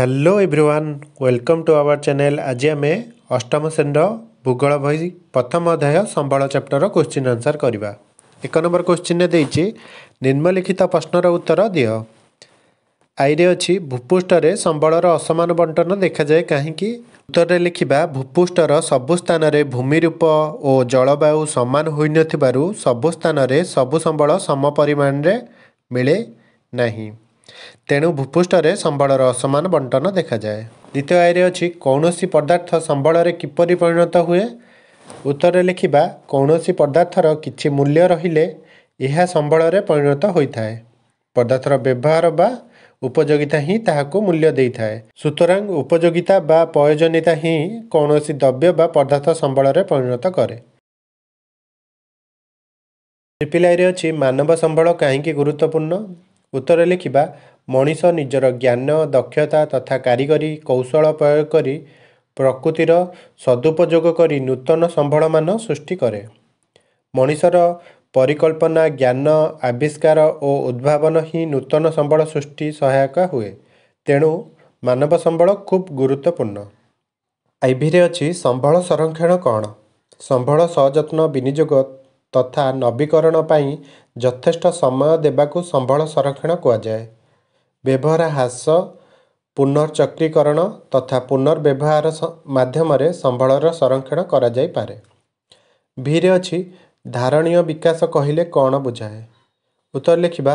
hello everyone welcome to our channel ଆଜି ଆମେ ଅଷ୍ଟମ ଶ୍ରେଣୀର ଭୂଗୋଳ ବହି ପ୍ରଥମ ଅଧ୍ୟାୟ ସମ୍ବଳ ଚାପ୍ଟର କୋଶ୍ଚିନ୍ ଆନ୍ସର୍ କରିବା ଏକ ନମ୍ବର କୋଶ୍ଚିନ୍ରେ ଦେଇଛି ନିମ୍ନଲିଖିତ ପ୍ରଶ୍ନର ଉତ୍ତର ଦିଅ ଆଇରେ ଅଛି ଭୂପୃଷ୍ଠରେ ସମ୍ବଳର ଅସମାନ ବଣ୍ଟନ ଦେଖାଯାଏ କାହିଁକି ଉତ୍ତରରେ ଲେଖିବା ଭୂପୃଷ୍ଠର ସବୁ ସ୍ଥାନରେ ଭୂମିରୂପ ଓ ଜଳବାୟୁ ସମାନ ହୋଇନଥିବାରୁ ସବୁ ସ୍ଥାନରେ ସବୁ ସମ୍ବଳ ସମ ପରିମାଣରେ ମିଳେ ନାହିଁ ତେଣୁ ଭୂପୃଷ୍ଠରେ ସମ୍ବଳର ଅସମାନ ବଣ୍ଟନ ଦେଖାଯାଏ ଦ୍ୱିତୀୟ ଆଇରେ ଅଛି କୌଣସି ପଦାର୍ଥ ସମ୍ବଳରେ କିପରି ପରିଣତ ହୁଏ ଉତ୍ତରରେ ଲେଖିବା କୌଣସି ପଦାର୍ଥର କିଛି ମୂଲ୍ୟ ରହିଲେ ଏହା ସମ୍ବଳରେ ପରିଣତ ହୋଇଥାଏ ପଦାର୍ଥର ବ୍ୟବହାର ବା ଉପଯୋଗିତା ହିଁ ତାହାକୁ ମୂଲ୍ୟ ଦେଇଥାଏ ସୁତରାଂ ଉପଯୋଗିତା ବା ପ୍ରୟୋଜନୀୟତା ହିଁ କୌଣସି ଦ୍ରବ୍ୟ ବା ପଦାର୍ଥ ସମ୍ବଳରେ ପରିଣତ କରେ ଟ୍ରିପିଲ୍ ଆଇରେ ଅଛି ମାନବ ସମ୍ବଳ କାହିଁକି ଗୁରୁତ୍ୱପୂର୍ଣ୍ଣ ଉତ୍ତର ଲେଖିବା ମଣିଷ ନିଜର ଜ୍ଞାନ ଦକ୍ଷତା ତଥା କାରିଗରୀ କୌଶଳ ପ୍ରୟୋଗ କରି ପ୍ରକୃତିର ସଦୁପଯୋଗ କରି ନୂତନ ସମ୍ବଳମାନ ସୃଷ୍ଟି କରେ ମଣିଷର ପରିକଳ୍ପନା ଜ୍ଞାନ ଆବିଷ୍କାର ଓ ଉଦ୍ଭାବନ ହିଁ ନୂତନ ସମ୍ବଳ ସୃଷ୍ଟି ସହାୟକ ହୁଏ ତେଣୁ ମାନବ ସମ୍ବଳ ଖୁବ୍ ଗୁରୁତ୍ୱପୂର୍ଣ୍ଣ ଆଇଭିରେ ଅଛି ସମ୍ବଳ ସଂରକ୍ଷଣ କ'ଣ ସମ୍ବଳ ସଯତ୍ନ ବିନିଯୋଗ ତଥା ନବୀକରଣ ପାଇଁ ଯଥେଷ୍ଟ ସମୟ ଦେବାକୁ ସମ୍ବଳ ସଂରକ୍ଷଣ କୁହାଯାଏ ବ୍ୟବହାର ହ୍ରାସ ପୁନର୍ଚକ୍ରୀକରଣ ତଥା ପୁନର୍ବ୍ୟବହାର ମାଧ୍ୟମରେ ସମ୍ବଳର ସଂରକ୍ଷଣ କରାଯାଇପାରେ ଭିରେ ଅଛି ଧାରଣୀୟ ବିକାଶ କହିଲେ କ'ଣ ବୁଝାଏ ଉତ୍ତର ଲେଖିବା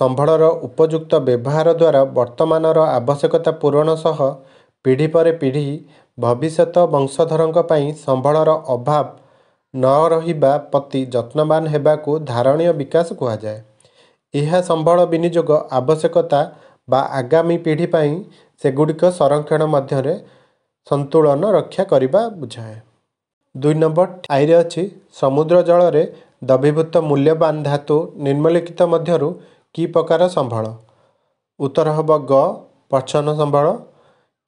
ସମ୍ବଳର ଉପଯୁକ୍ତ ବ୍ୟବହାର ଦ୍ୱାରା ବର୍ତ୍ତମାନର ଆବଶ୍ୟକତା ପୂରଣ ସହ ପିଢ଼ି ପରେ ପିଢ଼ି ଭବିଷ୍ୟତ ବଂଶଧରଙ୍କ ପାଇଁ ସମ୍ବଳର ଅଭାବ ନ ରହିବା ପ୍ରତି ଯତ୍ନବାନ ହେବାକୁ ଧାରଣୀୟ ବିକାଶ କୁହାଯାଏ ଏହା ସମ୍ବଳ ବିନିଯୋଗ ଆବଶ୍ୟକତା ବା ଆଗାମୀ ପିଢ଼ି ପାଇଁ ସେଗୁଡ଼ିକ ସଂରକ୍ଷଣ ମଧ୍ୟରେ ସନ୍ତୁଳନ ରକ୍ଷା କରିବା ବୁଝାଏ ଦୁଇ ନମ୍ବର ଠାଇରେ ଅଛି ସମୁଦ୍ର ଜଳରେ ଦବିଭୂତ ମୂଲ୍ୟବାନ ଧାତୁ ନିମ୍ନଲିଖିତ ମଧ୍ୟରୁ କି ପ୍ରକାର ସମ୍ବଳ ଉତ୍ତର ହେବ ଗ ପଛନ ସମ୍ବଳ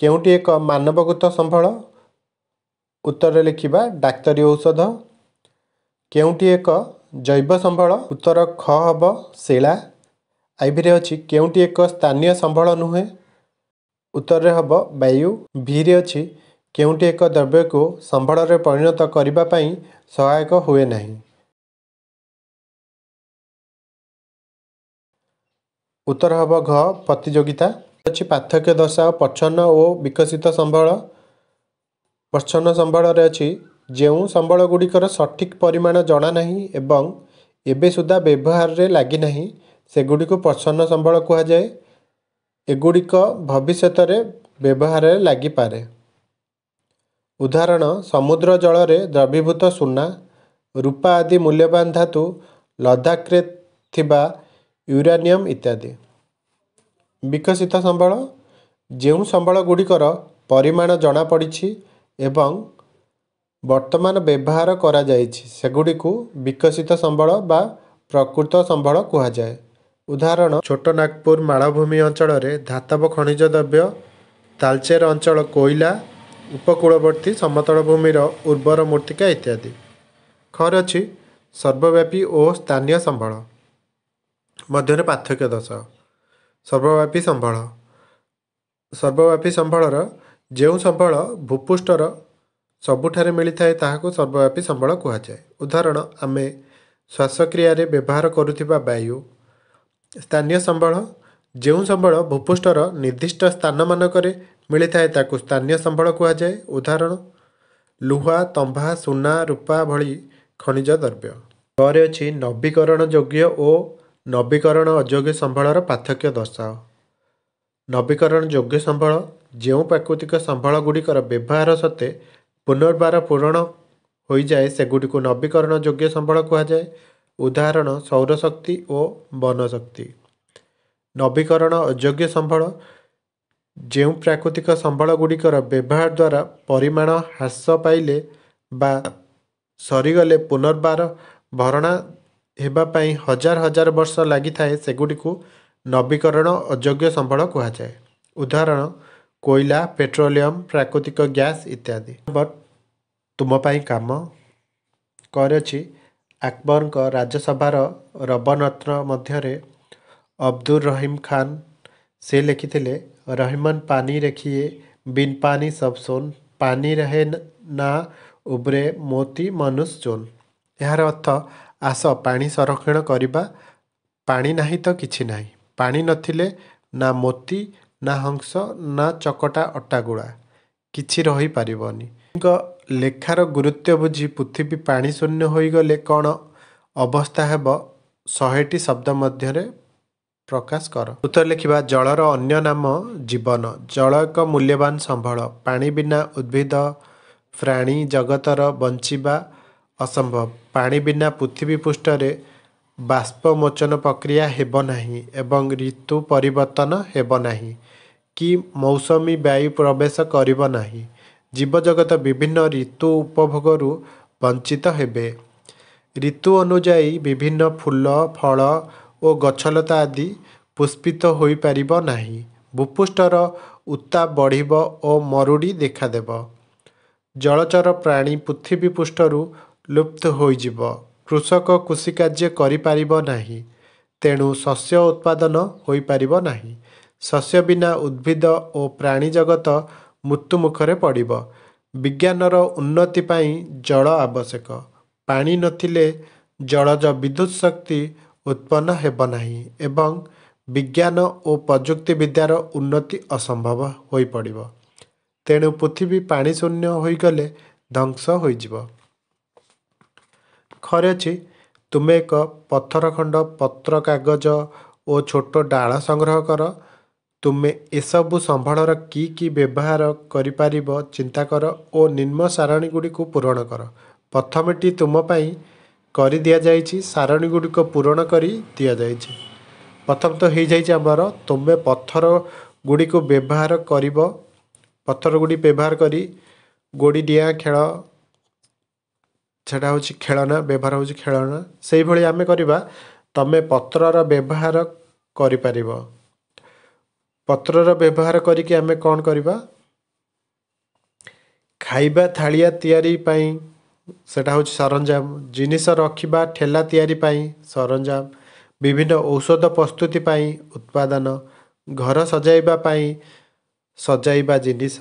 କେଉଁଠି ଏକ ମାନବକୃତ ସମ୍ବଳ ଉତ୍ତରରେ ଲେଖିବା ଡାକ୍ତରୀ ଔଷଧ କେଉଁଠି ଏକ ଜୈବ ସମ୍ବଳ ଉତ୍ତର ଖ ହେବ ଶିଳା ଆଇଭିରେ ଅଛି କେଉଁଠି ଏକ ସ୍ଥାନୀୟ ସମ୍ବଳ ନୁହେଁ ଉତ୍ତରରେ ହେବ ବାୟୁ ଭିରେ ଅଛି କେଉଁଠି ଏକ ଦ୍ରବ୍ୟକୁ ସମ୍ବଳରେ ପରିଣତ କରିବା ପାଇଁ ସହାୟକ ହୁଏ ନାହିଁ ଉତ୍ତର ହେବ ଘ ପ୍ରତିଯୋଗିତା ଅଛି ପାର୍ଥକ୍ୟ ଦର୍ଶାଅ ପ୍ରଚ୍ଛନ୍ନ ଓ ବିକଶିତ ସମ୍ବଳ ପ୍ରଚ୍ଛନ୍ନ ସମ୍ବଳରେ ଅଛି ଯେଉଁ ସମ୍ବଳ ଗୁଡ଼ିକର ସଠିକ୍ ପରିମାଣ ଜଣାନାହିଁ ଏବଂ ଏବେ ସୁଦ୍ଧା ବ୍ୟବହାରରେ ଲାଗିନାହିଁ ସେଗୁଡ଼ିକୁ ପ୍ରଚ୍ଛନ୍ନ ସମ୍ବଳ କୁହାଯାଏ ଏଗୁଡ଼ିକ ଭବିଷ୍ୟତରେ ବ୍ୟବହାରରେ ଲାଗିପାରେ ଉଦାହରଣ ସମୁଦ୍ର ଜଳରେ ଦ୍ରବୀଭୂତ ସୁନା ରୂପା ଆଦି ମୂଲ୍ୟବାନ ଧାତୁ ଲଦାଖରେ ଥିବା ୟୁରାନିୟମ୍ ଇତ୍ୟାଦି ବିକଶିତ ସମ୍ବଳ ଯେଉଁ ସମ୍ବଳ ଗୁଡ଼ିକର ପରିମାଣ ଜଣାପଡ଼ିଛି ଏବଂ ବର୍ତ୍ତମାନ ବ୍ୟବହାର କରାଯାଇଛି ସେଗୁଡ଼ିକୁ ବିକଶିତ ସମ୍ବଳ ବା ପ୍ରକୃତ ସମ୍ବଳ କୁହାଯାଏ ଉଦାହରଣ ଛୋଟ ନାଗପୁର ମାଳଭୂମି ଅଞ୍ଚଳରେ ଧାତବ ଖଣିଜ ଦ୍ରବ୍ୟ ତାଲଚେର ଅଞ୍ଚଳ କୋଇଲା ଉପକୂଳବର୍ତ୍ତୀ ସମତଳ ଭୂମିର ଉର୍ବର ମୂର୍ତ୍ତିକା ଇତ୍ୟାଦି ଖର ଅଛି ସର୍ବବ୍ୟାପୀ ଓ ସ୍ଥାନୀୟ ସମ୍ବଳ ମଧ୍ୟରେ ପାର୍ଥକ୍ୟ ଦଶ ସର୍ବବ୍ୟାପୀ ସମ୍ବଳ ସର୍ବବ୍ୟାପୀ ସମ୍ବଳର ଯେଉଁ ସମ୍ବଳ ଭୂପୃଷ୍ଠର ସବୁଠାରେ ମିଳିଥାଏ ତାହାକୁ ସର୍ବବ୍ୟାପୀ ସମ୍ବଳ କୁହାଯାଏ ଉଦାହରଣ ଆମେ ଶ୍ୱାସକ୍ରିୟାରେ ବ୍ୟବହାର କରୁଥିବା ବାୟୁ ସ୍ଥାନୀୟ ସମ୍ବଳ ଯେଉଁ ସମ୍ବଳ ଭୂପୃଷ୍ଠର ନିର୍ଦ୍ଦିଷ୍ଟ ସ୍ଥାନମାନଙ୍କରେ ମିଳିଥାଏ ତାକୁ ସ୍ଥାନୀୟ ସମ୍ବଳ କୁହାଯାଏ ଉଦାହରଣ ଲୁହା ତମ୍ଭା ସୁନା ରୂପା ଭଳି ଖଣିଜ ଦ୍ରବ୍ୟ ପରେ ଅଛି ନବୀକରଣ ଯୋଗ୍ୟ ଓ ନବୀକରଣ ଅଯୋଗ୍ୟ ସମ୍ବଳର ପାର୍ଥକ୍ୟ ଦର୍ଶାଅ ନବୀକରଣ ଯୋଗ୍ୟ ସମ୍ବଳ ଯେଉଁ ପ୍ରାକୃତିକ ସମ୍ବଳ ଗୁଡ଼ିକର ବ୍ୟବହାର ସତ୍ତ୍ୱେ ପୁନର୍ବାର ପୂରଣ ହୋଇଯାଏ ସେଗୁଡ଼ିକୁ ନବୀକରଣ ଯୋଗ୍ୟ ସମ୍ବଳ କୁହାଯାଏ ଉଦାହରଣ ସୌରଶକ୍ତି ଓ ବନଶକ୍ତି ନବୀକରଣ ଅଯୋଗ୍ୟ ସମ୍ବଳ ଯେଉଁ ପ୍ରାକୃତିକ ସମ୍ବଳ ଗୁଡ଼ିକର ବ୍ୟବହାର ଦ୍ୱାରା ପରିମାଣ ହ୍ରାସ ପାଇଲେ ବା ସରିଗଲେ ପୁନର୍ବାର ଭରଣା ହେବା ପାଇଁ ହଜାର ହଜାର ବର୍ଷ ଲାଗିଥାଏ ସେଗୁଡ଼ିକୁ ନବୀକରଣ ଅଯୋଗ୍ୟ ସମ୍ବଳ କୁହାଯାଏ ଉଦାହରଣ कोइला पेट्रोलियम प्राकृतिक ग्यास इत्यादि बट तुमै काम गरी आकबरको राज्यसभार रबरतम मध्यदुर रहिम खान से लेखिले रहिमा पानी रेखिए बिन पानी सब सोन पानी रहे नब्रे मोती मनुस जोन् यहाँ अर्थ आस पाणि नै ति नोती ନା ହଂସ ନା ଚକଟା ଅଟାଗୁଳା କିଛି ରହିପାରିବନି ଲେଖାର ଗୁରୁତ୍ୱ ବୁଝି ପୃଥିବୀ ପାଣିଶୂନ୍ୟ ହୋଇଗଲେ କ'ଣ ଅବସ୍ଥା ହେବ ଶହେଟି ଶବ୍ଦ ମଧ୍ୟରେ ପ୍ରକାଶ କର ଉତ୍ତର ଲେଖିବା ଜଳର ଅନ୍ୟ ନାମ ଜୀବନ ଜଳ ଏକ ମୂଲ୍ୟବାନ ସମ୍ବଳ ପାଣି ବିନା ଉଦ୍ଭିଦ ପ୍ରାଣୀ ଜଗତର ବଞ୍ଚିବା ଅସମ୍ଭବ ପାଣି ବିନା ପୃଥିବୀ ପୃଷ୍ଠରେ ବାଷ୍ପମୋଚନ ପ୍ରକ୍ରିୟା ହେବ ନାହିଁ ଏବଂ ଋତୁ ପରିବର୍ତ୍ତନ ହେବ ନାହିଁ କି ମୌସୁମୀ ବାୟୁ ପ୍ରବେଶ କରିବ ନାହିଁ ଜୀବଜଗତ ବିଭିନ୍ନ ଋତୁ ଉପଭୋଗରୁ ବଞ୍ଚିତ ହେବେ ଋତୁ ଅନୁଯାୟୀ ବିଭିନ୍ନ ଫୁଲ ଫଳ ଓ ଗଛଲତା ଆଦି ପୁଷ୍ପିତ ହୋଇପାରିବ ନାହିଁ ଭୂପୃଷ୍ଠର ଉତ୍ତାପ ବଢ଼ିବ ଓ ମରୁଡ଼ି ଦେଖାଦେବ ଜଳଚର ପ୍ରାଣୀ ପୃଥିବୀ ପୃଷ୍ଠରୁ ଲୁପ୍ତ ହୋଇଯିବ କୃଷକ କୃଷି କାର୍ଯ୍ୟ କରିପାରିବ ନାହିଁ ତେଣୁ ଶସ୍ୟ ଉତ୍ପାଦନ ହୋଇପାରିବ ନାହିଁ ଶସ୍ୟ ବିନା ଉଦ୍ଭିଦ ଓ ପ୍ରାଣୀ ଜଗତ ମୃତ୍ୟୁମୁଖରେ ପଡ଼ିବ ବିଜ୍ଞାନର ଉନ୍ନତି ପାଇଁ ଜଳ ଆବଶ୍ୟକ ପାଣି ନଥିଲେ ଜଳଜ ବିଦ୍ୟୁତ ଶକ୍ତି ଉତ୍ପନ୍ନ ହେବ ନାହିଁ ଏବଂ ବିଜ୍ଞାନ ଓ ପ୍ରଯୁକ୍ତିବିଦ୍ୟାର ଉନ୍ନତି ଅସମ୍ଭବ ହୋଇପଡ଼ିବ ତେଣୁ ପୃଥିବୀ ପାଣିଶୂନ୍ୟ ହୋଇଗଲେ ଧ୍ୱଂସ ହୋଇଯିବ ଖରେ ଅଛି ତୁମେ ଏକ ପଥର ଖଣ୍ଡ ପତ୍ର କାଗଜ ଓ ଛୋଟ ଡାଳ ସଂଗ୍ରହ କର ତୁମେ ଏସବୁ ସମ୍ବଳର କି କି ବ୍ୟବହାର କରିପାରିବ ଚିନ୍ତା କର ଓ ନିମ୍ନ ସାରଣୀ ଗୁଡ଼ିକୁ ପୂରଣ କର ପ୍ରଥମେଟି ତୁମ ପାଇଁ କରି ଦିଆଯାଇଛି ଗୁଡ଼ିକ ପୂରଣ କରି ଦିଆଯାଇଛି ପ୍ରଥମ ତ ହେଇଯାଇଛି ଆମର ତୁମେ ପଥର ଗୁଡ଼ିକୁ ବ୍ୟବହାର କରିବ ପଥର ଗୁଡ଼ି ବ୍ୟବହାର କରି ଗୋଡ଼ି ଡିଆଁ ଖେଳ ସେଇଟା ହେଉଛି ଖେଳନା ବ୍ୟବହାର ହେଉଛି ଖେଳନା ସେଇଭଳି ଆମେ କରିବା ତୁମେ ପତ୍ରର ବ୍ୟବହାର କରିପାରିବ ପତ୍ରର ବ୍ୟବହାର କରିକି ଆମେ କ'ଣ କରିବା ଖାଇବା ଥାଳିଆ ତିଆରି ପାଇଁ ସେଇଟା ହେଉଛି ସରଞ୍ଜାମ ଜିନିଷ ରଖିବା ଠେଲା ତିଆରି ପାଇଁ ସରଞ୍ଜାମ ବିଭିନ୍ନ ଔଷଧ ପ୍ରସ୍ତୁତି ପାଇଁ ଉତ୍ପାଦନ ଘର ସଜାଇବା ପାଇଁ ସଜାଇବା ଜିନିଷ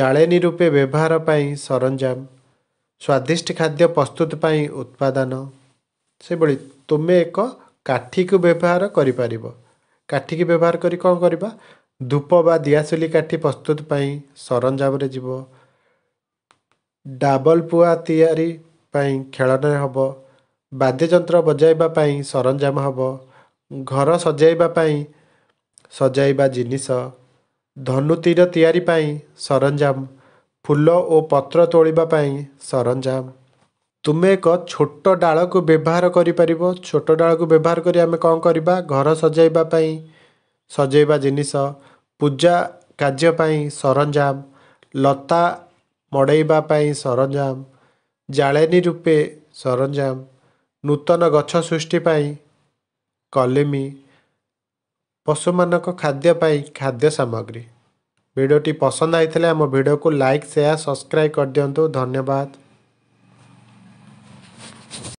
ଜାଳେଣୀ ରୂପେ ବ୍ୟବହାର ପାଇଁ ସରଞ୍ଜାମ ସ୍ୱାଦିଷ୍ଟ ଖାଦ୍ୟ ପ୍ରସ୍ତୁତ ପାଇଁ ଉତ୍ପାଦନ ସେଭଳି ତୁମେ ଏକ କାଠିକୁ ବ୍ୟବହାର କରିପାରିବ କାଠିକୁ ବ୍ୟବହାର କରି କ'ଣ କରିବା ଧୂପ ବା ଦିଆସୁଲି କାଠି ପ୍ରସ୍ତୁତ ପାଇଁ ସରଞ୍ଜାମରେ ଯିବ ଡାବଲ ପୁଆ ତିଆରି ପାଇଁ ଖେଳନା ହେବ ବାଦ୍ୟଯନ୍ତ୍ର ବଜାଇବା ପାଇଁ ସରଞ୍ଜାମ ହେବ ଘର ସଜାଇବା ପାଇଁ ସଜାଇବା ଜିନିଷ ଧନୁତିର ତିଆରି ପାଇଁ ସରଞ୍ଜାମ ଫୁଲ ଓ ପତ୍ର ତୋଳିବା ପାଇଁ ସରଞ୍ଜାମ ତୁମେ ଏକ ଛୋଟ ଡାଳକୁ ବ୍ୟବହାର କରିପାରିବ ଛୋଟ ଡାଳକୁ ବ୍ୟବହାର କରି ଆମେ କ'ଣ କରିବା ଘର ସଜାଇବା ପାଇଁ ସଜାଇବା ଜିନିଷ ପୂଜା କାର୍ଯ୍ୟ ପାଇଁ ସରଞ୍ଜାମ ଲତା ମଡ଼େଇବା ପାଇଁ ସରଞ୍ଜାମ ଜାଳେଣୀ ରୂପେ ସରଞ୍ଜାମ ନୂତନ ଗଛ ସୃଷ୍ଟି ପାଇଁ କଲିମି ପଶୁମାନଙ୍କ ଖାଦ୍ୟ ପାଇଁ ଖାଦ୍ୟ ସାମଗ୍ରୀ ଭିଡ଼ିଓଟି ପସନ୍ଦ ଆସିଥିଲେ ଆମ ଭିଡ଼ିଓକୁ ଲାଇକ୍ ସେୟାର ସବସ୍କ୍ରାଇବ୍ କରିଦିଅନ୍ତୁ ଧନ୍ୟବାଦ